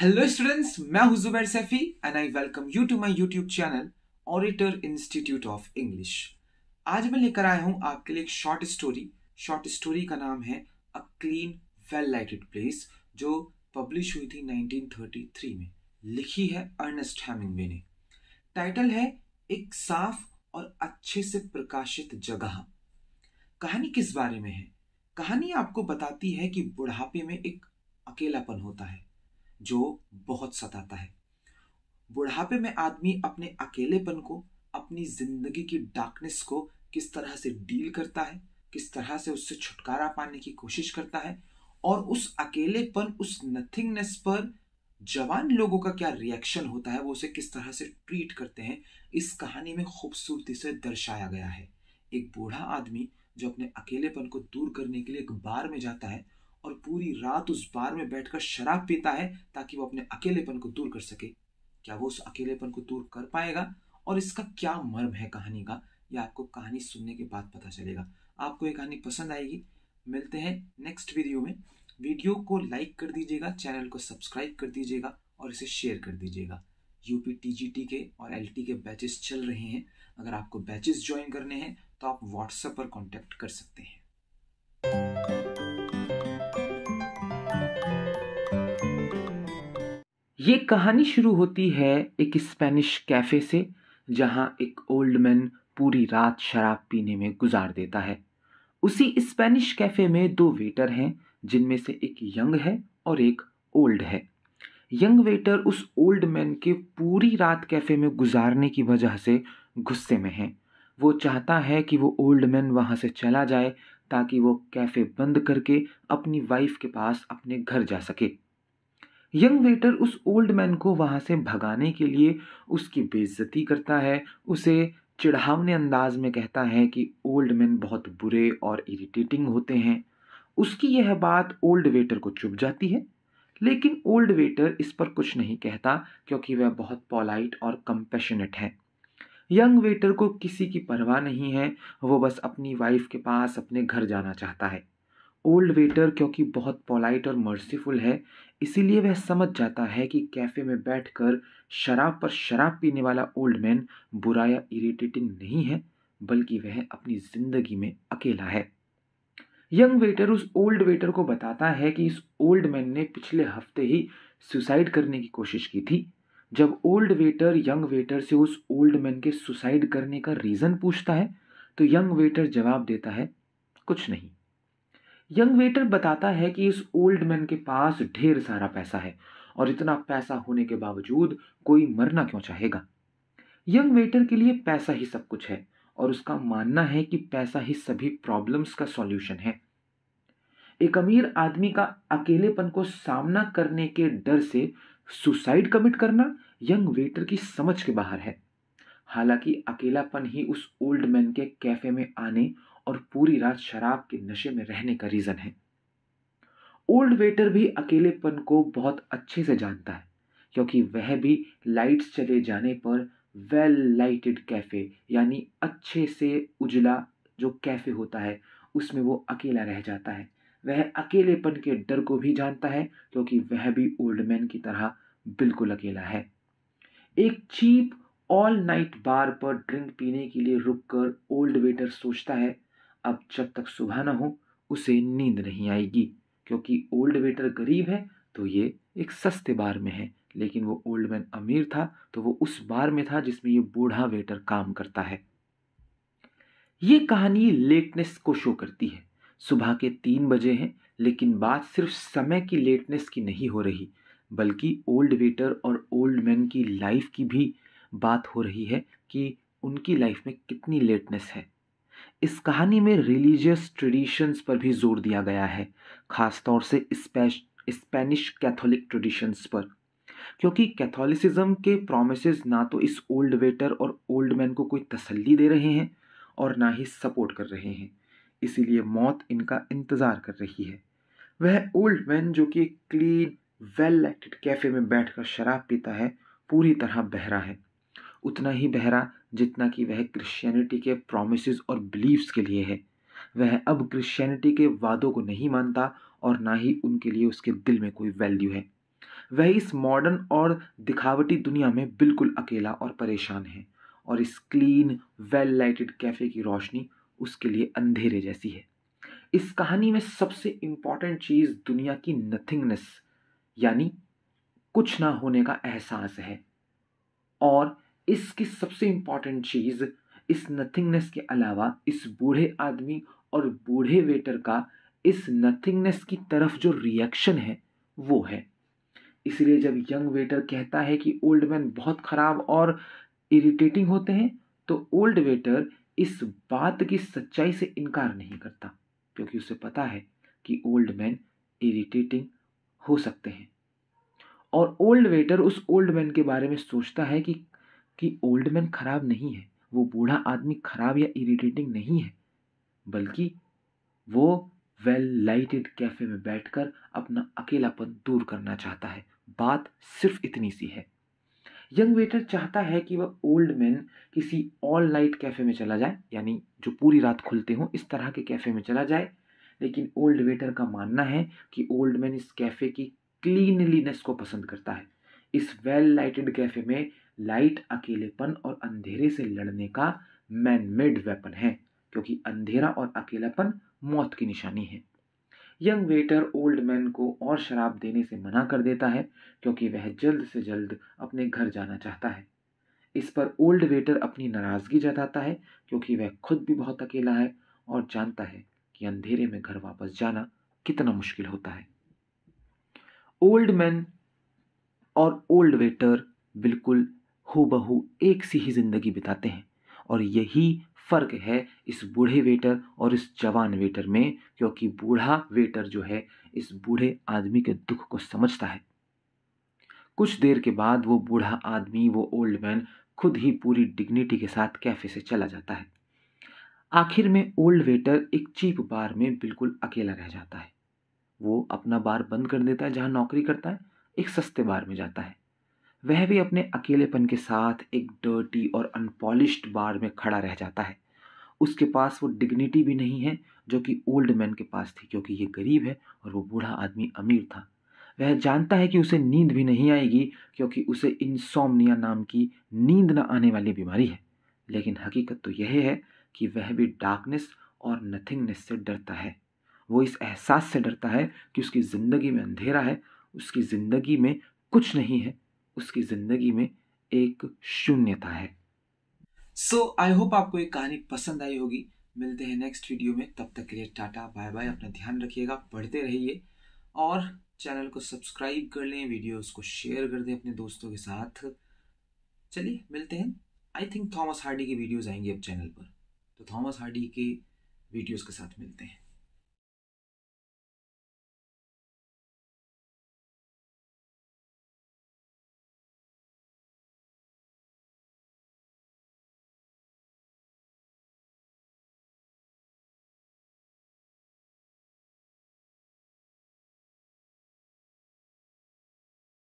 hello students मैं हूं Zubair Saifi and I welcome you to my YouTube channel ऑरिटर institute of English आज मैं लेकर आया हूं आपके लिए एक शॉर्ट स्टोरी शॉर्ट स्टोरी का नाम है a clean well lighted place जो पब्लिश हुई थी 1933 में लिखी है अर्नेस्ट हेमिंग्वे ने टाइटल है एक साफ और अच्छे से प्रकाशित जगह कहानी किस बारे में है कहानी आपको बताती है कि बुढ़ापे में एक अकेलापन होता है जो बहुत सताता है बुढ़ापे में आदमी अपने अकेलेपन को अपनी जिंदगी की डार्कनेस को किस तरह से डील करता है किस तरह से उससे छुटकारा पाने की कोशिश करता है और उस अकेलेपन उस नथिंगनेस पर जवान लोगों का क्या रिएक्शन होता है वो उसे किस तरह से ट्रीट करते हैं इस कहानी में खूबसूरती से दर्शाया गया है एक बूढ़ा आदमी जो अपने अकेलेपन को दूर करने के लिए एक बार में जाता है और पूरी रात उस बार में बैठकर शराब पीता है ताकि वो अपने अकेलेपन को दूर कर सके क्या वो उस अकेलेपन को दूर कर पाएगा और इसका क्या मर्म है कहानी का यह आपको कहानी सुनने के बाद पता चलेगा आपको ये कहानी पसंद आएगी मिलते हैं नेक्स्ट वीडियो में वीडियो को लाइक कर दीजिएगा चैनल को सब्सक्राइब कर दीजिएगा और इसे शेयर कर दीजिएगा यूपी टीजीटी के और एलटी के बैचेस चल रहे हैं अगर आपको बैचेस ज्वाइन करने हैं तो आप व्हाट्सएप पर कॉन्टैक्ट कर सकते हैं ये कहानी शुरू होती है एक स्पेनिश कैफ़े से जहाँ एक ओल्ड मैन पूरी रात शराब पीने में गुजार देता है उसी स्पेनिश कैफ़े में दो वेटर हैं जिनमें से एक यंग है और एक ओल्ड है यंग वेटर उस ओल्ड मैन के पूरी रात कैफ़े में गुजारने की वजह से गुस्से में है वो चाहता है कि वो ओल्ड मैन वहाँ से चला जाए ताकि वो कैफ़े बंद करके अपनी वाइफ के पास अपने घर जा सके यंग वेटर उस ओल्ड मैन को वहाँ से भगाने के लिए उसकी बेइज्जती करता है उसे चिढ़ावने अंदाज में कहता है कि ओल्ड मैन बहुत बुरे और इरिटेटिंग होते हैं उसकी यह बात ओल्ड वेटर को चुभ जाती है लेकिन ओल्ड वेटर इस पर कुछ नहीं कहता क्योंकि वह बहुत पोलाइट और कंपेशनेट है यंग वेटर को किसी की परवाह नहीं है वो बस अपनी वाइफ के पास अपने घर जाना चाहता है ओल्ड वेटर क्योंकि बहुत पोलाइट और मर्सीफुल है इसीलिए वह समझ जाता है कि कैफ़े में बैठकर शराब पर शराब पीने वाला ओल्ड मैन बुरा या इरीटेटिंग नहीं है बल्कि वह अपनी ज़िंदगी में अकेला है यंग वेटर उस ओल्ड वेटर को बताता है कि इस ओल्ड मैन ने पिछले हफ्ते ही सुसाइड करने की कोशिश की थी जब ओल्ड वेटर यंग वेटर से उस ओल्ड मैन के सुसाइड करने का रीज़न पूछता है तो यंग वेटर जवाब देता है कुछ नहीं यंग वेटर बताता है कि इस ओल्ड मैन के पास ढेर सारा पैसा है और इतना पैसा होने के बावजूद कोई मरना क्यों चाहेगा यंग वेटर के लिए पैसा ही सब कुछ है और उसका मानना है कि पैसा ही सभी प्रॉब्लम्स का सॉल्यूशन है एक अमीर आदमी का अकेलेपन को सामना करने के डर से सुसाइड कमिट करना यंग वेटर की समझ के बाहर है हालांकि अकेलापन ही उस ओल्ड मैन के कैफे में आने और पूरी रात शराब के नशे में रहने का रीज़न है ओल्ड वेटर भी अकेलेपन को बहुत अच्छे से जानता है क्योंकि वह भी लाइट्स चले जाने पर वेल लाइटेड कैफ़े यानी अच्छे से उजला जो कैफ़े होता है उसमें वो अकेला रह जाता है वह अकेलेपन के डर को भी जानता है क्योंकि वह भी ओल्ड मैन की तरह बिल्कुल अकेला है एक चीप ऑल नाइट बार पर ड्रिंक पीने के लिए रुककर ओल्ड वेटर सोचता है अब जब तक सुबह ना हो उसे नींद नहीं आएगी क्योंकि ओल्ड वेटर गरीब है तो ये एक सस्ते बार में है लेकिन वो ओल्ड मैन अमीर था तो वो उस बार में था जिसमें ये बूढ़ा वेटर काम करता है ये कहानी लेटनेस को शो करती है सुबह के तीन बजे हैं लेकिन बात सिर्फ समय की लेटनेस की नहीं हो रही बल्कि ओल्ड वेटर और ओल्ड मैन की लाइफ की भी बात हो रही है कि उनकी लाइफ में कितनी लेटनेस है इस कहानी में रिलीजियस ट्रेडिशंस पर भी जोर दिया गया है ख़ास तौर से स्पेनिश कैथोलिक ट्रेडिशंस पर क्योंकि कैथोलिसिज्म के प्रोमिस ना तो इस ओल्ड वेटर और ओल्ड मैन को कोई तसल्ली दे रहे हैं और ना ही सपोर्ट कर रहे हैं इसीलिए मौत इनका इंतज़ार कर रही है वह ओल्ड मैन जो कि क्लीन वेल लाइटेड कैफ़े में बैठकर शराब पीता है पूरी तरह बहरा है उतना ही बहरा जितना कि वह क्रिश्चियनिटी के प्रोमिस और बिलीव्स के लिए है वह अब क्रिश्चियनिटी के वादों को नहीं मानता और ना ही उनके लिए उसके दिल में कोई वैल्यू है वह इस मॉडर्न और दिखावटी दुनिया में बिल्कुल अकेला और परेशान है और इस क्लीन वेल लाइटेड कैफ़े की रोशनी उसके लिए अंधेरे जैसी है इस कहानी में सबसे इम्पॉर्टेंट चीज़ दुनिया की नथिंगनेस यानी कुछ ना होने का एहसास है और इसकी सबसे इम्पॉर्टेंट चीज़ इस नथिंगनेस के अलावा इस बूढ़े आदमी और बूढ़े वेटर का इस नथिंगनेस की तरफ जो रिएक्शन है वो है इसलिए जब यंग वेटर कहता है कि ओल्ड मैन बहुत ख़राब और इरिटेटिंग होते हैं तो ओल्ड वेटर इस बात की सच्चाई से इनकार नहीं करता क्योंकि उसे पता है कि ओल्ड मैन इरिटेटिंग हो सकते हैं और ओल्ड वेटर उस ओल्ड मैन के बारे में सोचता है कि कि ओल्ड मैन खराब नहीं है वो बूढ़ा आदमी खराब या इरिटेटिंग नहीं है बल्कि वो वेल लाइटेड कैफ़े में बैठकर अपना अकेलापन दूर करना चाहता है बात सिर्फ इतनी सी है यंग वेटर चाहता है कि वह ओल्ड मैन किसी ऑल नाइट कैफ़े में चला जाए यानी जो पूरी रात खुलते हों इस तरह के कैफ़े में चला जाए लेकिन ओल्ड वेटर का मानना है कि ओल्ड मैन इस कैफ़े की क्लीनलीनेस को पसंद करता है इस वेल लाइटेड कैफ़े में लाइट अकेलेपन और अंधेरे से लड़ने का मैन मेड वेपन है क्योंकि अंधेरा और अकेलापन मौत की निशानी है यंग वेटर ओल्ड मैन को और शराब देने से मना कर देता है क्योंकि वह जल्द से जल्द अपने घर जाना चाहता है इस पर ओल्ड वेटर अपनी नाराज़गी जताता है क्योंकि वह खुद भी बहुत अकेला है और जानता है कि अंधेरे में घर वापस जाना कितना मुश्किल होता है ओल्ड मैन और ओल्ड वेटर बिल्कुल हो बहू एक सी ही ज़िंदगी बिताते हैं और यही फ़र्क है इस बूढ़े वेटर और इस जवान वेटर में क्योंकि बूढ़ा वेटर जो है इस बूढ़े आदमी के दुख को समझता है कुछ देर के बाद वो बूढ़ा आदमी वो ओल्ड मैन खुद ही पूरी डिग्निटी के साथ कैफ़े से चला जाता है आखिर में ओल्ड वेटर एक चीप बार में बिल्कुल अकेला रह जाता है वो अपना बार बंद कर देता है जहाँ नौकरी करता है एक सस्ते बार में जाता है वह भी अपने अकेलेपन के साथ एक डर्टी और अनपॉलिश्ड बार में खड़ा रह जाता है उसके पास वो डिग्निटी भी नहीं है जो कि ओल्ड मैन के पास थी क्योंकि ये गरीब है और वो बूढ़ा आदमी अमीर था वह जानता है कि उसे नींद भी नहीं आएगी क्योंकि उसे इंसोमनिया नाम की नींद न आने वाली बीमारी है लेकिन हकीकत तो यह है कि वह भी डार्कनेस और नथिंगनेस से डरता है वो इस एहसास से डरता है कि उसकी ज़िंदगी में अंधेरा है उसकी ज़िंदगी में कुछ नहीं है उसकी ज़िंदगी में एक शून्यता है सो आई होप आपको ये कहानी पसंद आई होगी मिलते हैं नेक्स्ट वीडियो में तब तक के लिए टाटा बाय बाय अपना ध्यान रखिएगा पढ़ते रहिए और चैनल को सब्सक्राइब कर लें वीडियोस को शेयर कर दें अपने दोस्तों के साथ चलिए मिलते हैं आई थिंक थॉमस हार्डी की वीडियोस आएंगे अब चैनल पर तो थॉमस हार्डी के वीडियोस के साथ मिलते हैं